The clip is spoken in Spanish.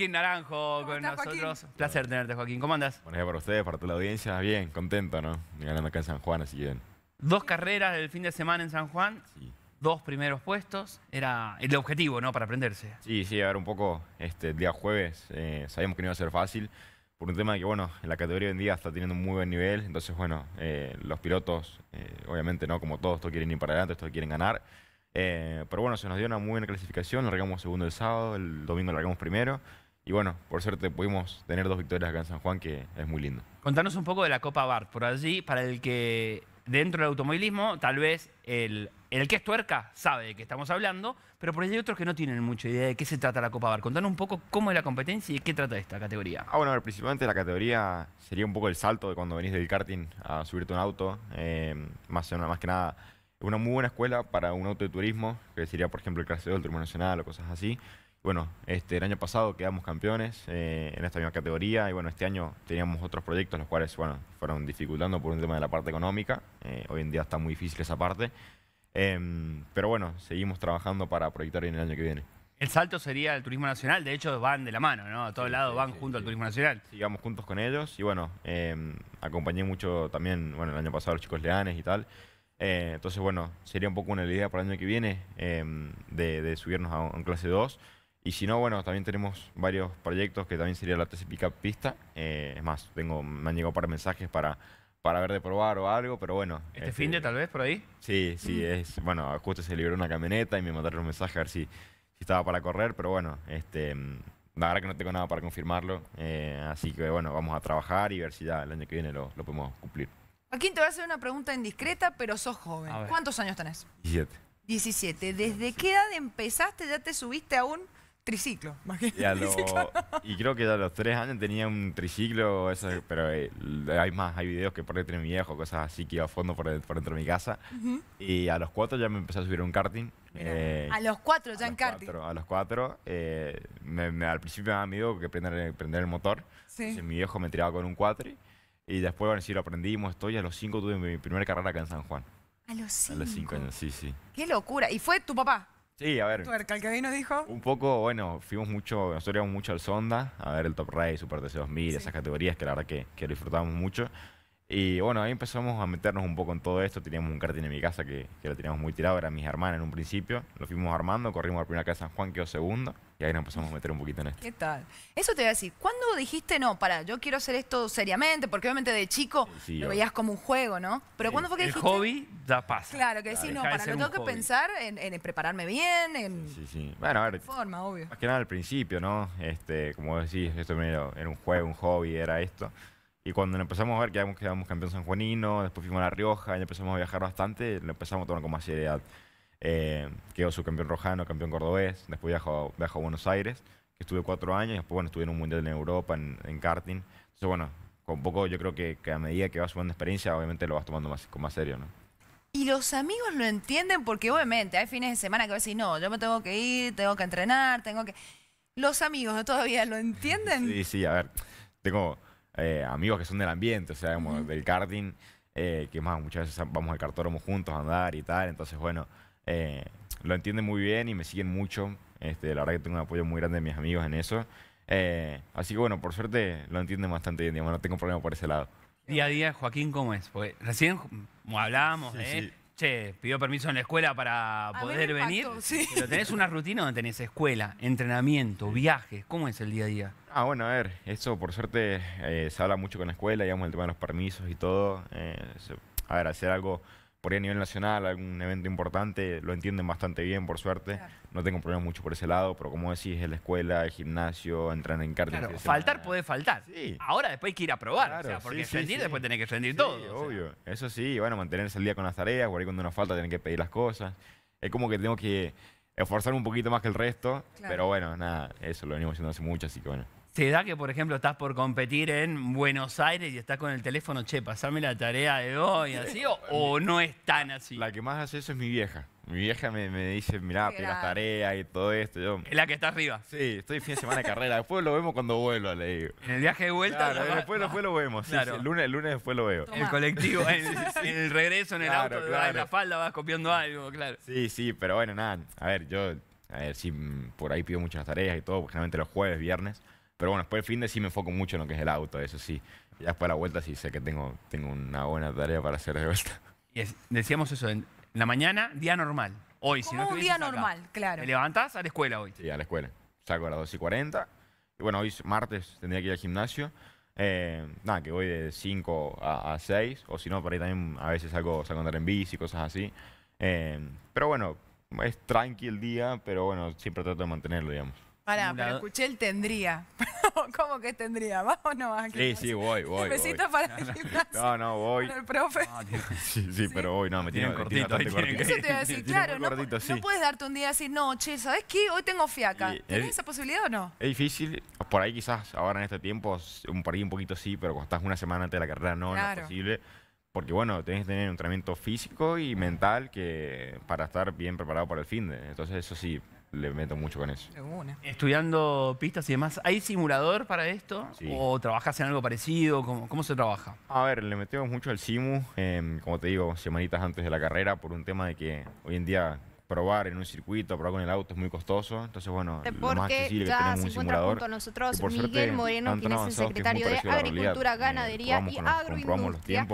Joaquín Naranjo con nosotros. Placer tenerte, Joaquín. ¿Cómo andas? Buenos días para ustedes, para toda la audiencia. Bien, contento, ¿no? Ganando acá en San Juan, así que... Dos carreras del fin de semana en San Juan. Dos primeros puestos. Era el objetivo, ¿no? Para aprenderse. Sí, sí, a ver, un poco, este, el día jueves eh, sabíamos que no iba a ser fácil por un tema que, bueno, en la categoría hoy en día está teniendo un muy buen nivel, entonces, bueno, eh, los pilotos, eh, obviamente, ¿no? Como todos, todos quieren ir para adelante, todos quieren ganar. pero bueno, se nos dio una muy buena clasificación, largamos segundo el sábado, el domingo largamos primero. Y bueno, por suerte pudimos tener dos victorias acá en San Juan, que es muy lindo. Contanos un poco de la Copa Bart. Por allí, para el que dentro del automovilismo, tal vez el, el que es tuerca sabe de qué estamos hablando, pero por allí hay otros que no tienen mucha idea de qué se trata la Copa Bart. Contanos un poco cómo es la competencia y de qué trata esta categoría. Ah, bueno, principalmente la categoría sería un poco el salto de cuando venís del karting a subirte un auto. Eh, más, más que nada, una muy buena escuela para un auto de turismo, que sería, por ejemplo, el clase 2 del Turismo Nacional o cosas así bueno, este, el año pasado quedamos campeones eh, en esta misma categoría y bueno, este año teníamos otros proyectos los cuales bueno, fueron dificultando por un tema de la parte económica. Eh, hoy en día está muy difícil esa parte. Em, pero bueno, seguimos trabajando para proyectar en el año que viene. El salto sería el turismo nacional, de hecho van de la mano, ¿no? A todos lado lados van junto al turismo nacional. Sí, juntos con ellos y bueno, em, acompañé mucho también, bueno, el año pasado los chicos leanes y tal. Eh, entonces bueno, sería un poco una idea para el año que viene em, de, subirnos a, a un clase 2. Y si no, bueno, también tenemos varios proyectos que también sería la TC Pista. Eh, es más, tengo, me han llegado para mensajes para, para ver de probar o algo, pero bueno. ¿Este, este fin de tal vez por ahí? Sí, sí, mm. es. Bueno, justo se liberó una camioneta y me mandaron un mensaje a ver si, estaba para correr, pero bueno, este. Mm, la verdad que no tengo nada para confirmarlo, eh, así que bueno, vamos a trabajar y ver si ya el año que viene lo, podemos cumplir. Aquí te voy a hacer una pregunta indiscreta, pero sos joven. ¿Cuántos años tenés? 17. 17. ¿Desde qué edad empezaste? ¿Ya te subiste aún? triciclo, más y, creo que a los tres años tenía un triciclo, pero eh, hay más, hay videos que por ahí tiene mi viejo, cosas así que iba a fondo por, dentro de mi casa. Y a los cuatro ya me empecé a subir un karting. Eh, a los cuatro ya en karting. a los cuatro. Eh, al principio me daba miedo que prender, el motor. mi viejo me tiraba con un cuatri. Y después, bueno, sí, lo aprendimos, estoy. A los cinco tuve mi primera carrera acá en San Juan. A los cinco. A los cinco años, sí, sí. Qué locura. ¿Y fue tu papá? Sí, a ver. Tuerca, el que vino dijo. Un poco, bueno, fuimos mucho, nosotros íbamos mucho al Sonda, a ver el Top Race, Super TC 2000, esas categorías que la verdad que, que disfrutamos mucho. Y bueno, ahí empezamos a meternos un poco en todo esto. Teníamos un karting en mi casa que, que lo teníamos muy tirado, era mis hermanas en un principio. Lo fuimos armando, corrimos a la primera casa de San Juan, quedó segundo. Y ahí nos empezamos a meter un poquito en esto. ¿Qué tal? Eso te voy a decir, ¿cuándo dijiste, no, para, yo quiero hacer esto seriamente? Porque obviamente de chico lo veías como un juego, ¿no? Pero cuando fue que dijiste? El hobby ya pasa. Claro, que decís, no, para, no tengo que pensar en, prepararme bien, en... Sí, sí, Bueno, a ver. Forma, obvio. Más que nada al principio, ¿no? Este, como decís, esto era un juego, un hobby, era esto. Y cuando empezamos a ver, que que éramos campeón sanjuanino, después fuimos a La Rioja, y empezamos a viajar bastante, lo empezamos a tomar con más seriedad. Eh, quedó subcampeón rojano, campeón cordobés, después viajó, viajó a Buenos Aires, que estuve cuatro años, después bueno, estuve en un mundial en Europa, en, karting. Entonces, bueno, con poco yo creo que, a medida que vas subiendo experiencia, obviamente lo vas tomando más, con más serio, ¿no? Y los amigos lo entienden porque obviamente hay fines de semana que vas a decir, no, yo me tengo que ir, tengo que entrenar, tengo que... Los amigos todavía lo entienden. sí, sí, a ver, tengo eh, amigos que son del ambiente, o sea, del karting, eh, que más muchas veces vamos al cartón juntos a andar y tal. Entonces, bueno, eh, lo entienden muy bien y me siguen mucho. Este, la verdad que tengo un apoyo muy grande de mis amigos en eso. así que bueno, por suerte lo entienden bastante bien, digamos, no tengo problema por ese lado. Día a día, Joaquín, ¿cómo es? recién hablábamos, de él che, pidió permiso en la escuela para poder venir. tenés una rutina donde tenés escuela, entrenamiento, viajes. ¿Cómo es el día a día? Ah, bueno, a ver, eso por suerte eh, se habla mucho con la escuela, digamos, el tema de los permisos y todo. Eh, a ver, hacer algo por ahí a nivel nacional, algún evento importante, lo entienden bastante bien, por suerte. No tengo problemas mucho por ese lado, pero como decís, es la escuela, el gimnasio, entrar en cárcel... Claro, faltar puede faltar. Ahora después hay que ir a probar, porque después tenés que rendir todo. obvio. Eso sí, bueno, mantenerse al día con las tareas, por cuando nos falta tienen que pedir las cosas. Es como que tengo que esforzar un poquito más que el resto, pero bueno, nada, eso lo venimos haciendo hace mucho, así que bueno. ¿Te da que, por ejemplo, estás por competir en Buenos Aires y estás con el teléfono, che, pasame la tarea de hoy, así, o, no es tan así. La que más hace eso es mi vieja. Mi vieja me, dice, mirá, pega las tareas y todo esto. es la que está arriba. Sí, estoy fin de semana de carrera. Después lo vemos cuando vuelvo, le digo. En el viaje de vuelta. después, lo vemos. el, lunes, después lo veo. En el colectivo, en, el regreso, en el en la falda vas copiando algo, claro. Sí, sí, pero bueno, nada. A ver, yo, a ver, si mm, por ahí pido muchas tareas y todo, generalmente los jueves, viernes. Pero bueno, después del fin de sí me enfoco mucho en lo que es el auto, eso sí. Ya después de la vuelta sí sé que tengo, tengo una buena tarea para hacer de vuelta. Y decíamos eso, en la mañana, día normal. Hoy, si no un día normal, claro. Te levantas a la escuela hoy. Sí, a la escuela. Saco a las 2 y 40. Y bueno, hoy es martes, tendría que ir al gimnasio. Eh, nada, que voy de 5 a, 6. O si no, por ahí también a veces salgo, a andar en bici, cosas así. Eh, pero bueno, es tranqui el día, pero bueno, siempre trato de mantenerlo, digamos. Pará, pero escuché el tendría. ¿Cómo que tendría? Vamos, no vas Sí, sí, voy, voy. Necesito para el gimnasio. No, no, voy. el profe. sí, sí, pero voy, no, me tienen cortito. Eso te iba a decir, claro, no, no, puedes darte un día así, no, che, ¿sabes qué? Hoy tengo fiaca. ¿Tienes eh, esa posibilidad o no? Es difícil, por ahí quizás ahora en este tiempo, un, por ahí un poquito sí, pero cuando estás una semana antes de la carrera no, no es posible. Porque bueno, tenés que tener un entrenamiento físico y mental que para estar bien preparado para el fin de. Entonces eso sí, le meto mucho con eso. Estudiando pistas y demás, ¿hay simulador para esto? ¿O trabajas en algo parecido? ¿Cómo, se trabaja? A ver, le metemos mucho al simu, em, como te digo, semanitas antes de la carrera, por un tema de que hoy en día probar en un circuito, probar con el auto es muy costoso. Entonces, bueno, más que simulador. Junto a nosotros Miguel Moreno, quien es el secretario de Agricultura, eh, Ganadería y Agroindustria.